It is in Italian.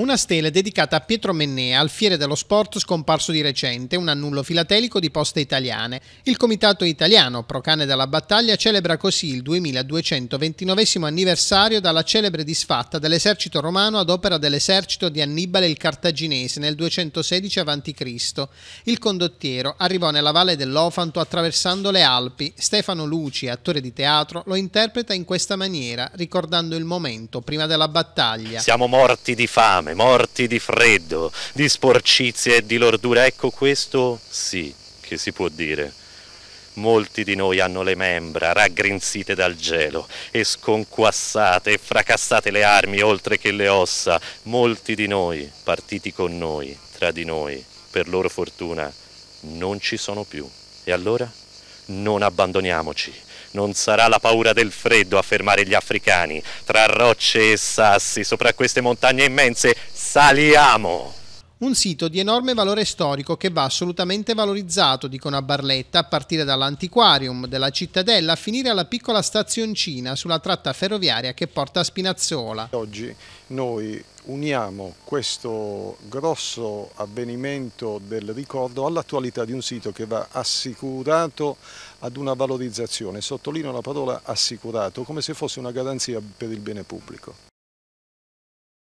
Una stela è dedicata a Pietro Mennea, alfiere dello sport scomparso di recente, un annullo filatelico di poste italiane. Il Comitato Italiano Pro Cane della Battaglia celebra così il 2229 anniversario dalla celebre disfatta dell'esercito romano ad opera dell'esercito di Annibale il Cartaginese nel 216 a.C. Il condottiero arrivò nella valle dell'Ofanto attraversando le Alpi. Stefano Luci, attore di teatro, lo interpreta in questa maniera, ricordando il momento prima della battaglia. Siamo morti di fame fame, morti di freddo, di sporcizia e di lordura. Ecco questo sì che si può dire. Molti di noi hanno le membra raggrinzite dal gelo e sconquassate e fracassate le armi oltre che le ossa. Molti di noi, partiti con noi, tra di noi, per loro fortuna, non ci sono più. E allora? non abbandoniamoci. Non sarà la paura del freddo a fermare gli africani. Tra rocce e sassi, sopra queste montagne immense, saliamo! Un sito di enorme valore storico che va assolutamente valorizzato, dicono a Barletta, a partire dall'antiquarium della cittadella a finire alla piccola stazioncina sulla tratta ferroviaria che porta a Spinazzola. Oggi noi uniamo questo grosso avvenimento del ricordo all'attualità di un sito che va assicurato ad una valorizzazione, sottolineo la parola assicurato, come se fosse una garanzia per il bene pubblico.